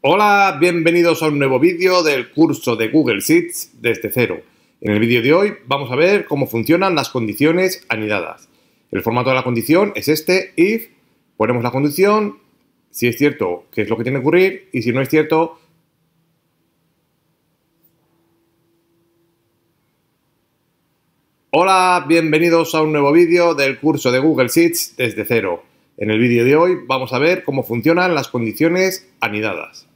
Hola, bienvenidos a un nuevo vídeo del curso de Google Sheets desde cero. En el vídeo de hoy vamos a ver cómo funcionan las condiciones anidadas. El formato de la condición es este, if, ponemos la condición, si es cierto qué es lo que tiene que ocurrir y si no es cierto Hola, bienvenidos a un nuevo vídeo del curso de Google Sheets desde cero. En el vídeo de hoy vamos a ver cómo funcionan las condiciones anidadas.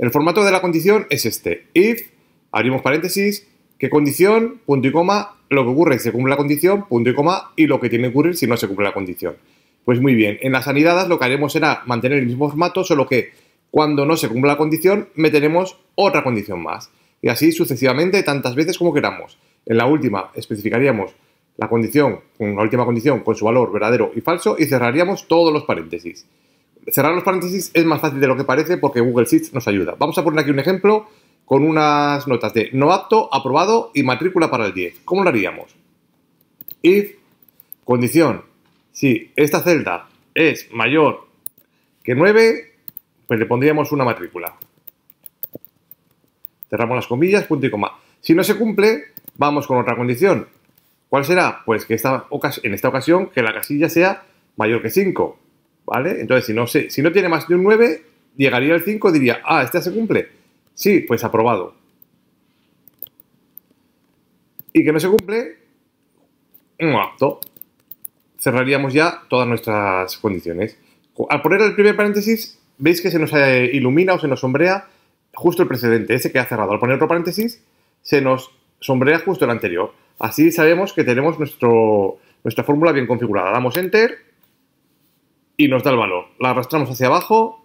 El formato de la condición es este. If, abrimos paréntesis, qué condición, punto y coma, lo que ocurre si se cumple la condición, punto y coma, y lo que tiene que ocurrir si no se cumple la condición. Pues muy bien, en las anidadas lo que haremos será mantener el mismo formato, solo que cuando no se cumpla la condición, meteremos otra condición más. Y así sucesivamente tantas veces como queramos. En la última especificaríamos la condición, la última condición con su valor verdadero y falso y cerraríamos todos los paréntesis cerrar los paréntesis es más fácil de lo que parece porque Google Sheets nos ayuda. Vamos a poner aquí un ejemplo con unas notas de no apto, aprobado y matrícula para el 10. ¿Cómo lo haríamos? If, condición, si esta celda es mayor que 9, pues le pondríamos una matrícula. Cerramos las comillas, punto y coma. Si no se cumple, vamos con otra condición. ¿Cuál será? Pues que esta, en esta ocasión que la casilla sea mayor que 5. Entonces, si no, tiene más de un 9, llegaría al 5, diría, ah, este se cumple. Sí, pues aprobado. Y que no se cumple, un apto. Cerraríamos ya todas nuestras condiciones. Al poner el primer paréntesis, veis que se nos eh, ilumina o se nos sombrea justo el precedente, ese que ha cerrado. Al poner otro paréntesis, se nos sombrea justo el anterior. Así sabemos que tenemos nuestra fórmula bien configurada. Damos Enter y nos da el valor. La arrastramos hacia abajo,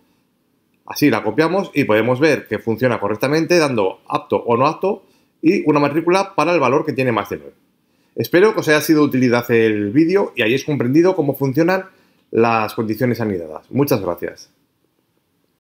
así la copiamos y podemos ver que funciona correctamente dando apto o no apto y una matrícula para el valor que tiene más de 9. Espero que os haya sido utilidad el vídeo y hayáis comprendido cómo funcionan las condiciones anidadas. Muchas gracias.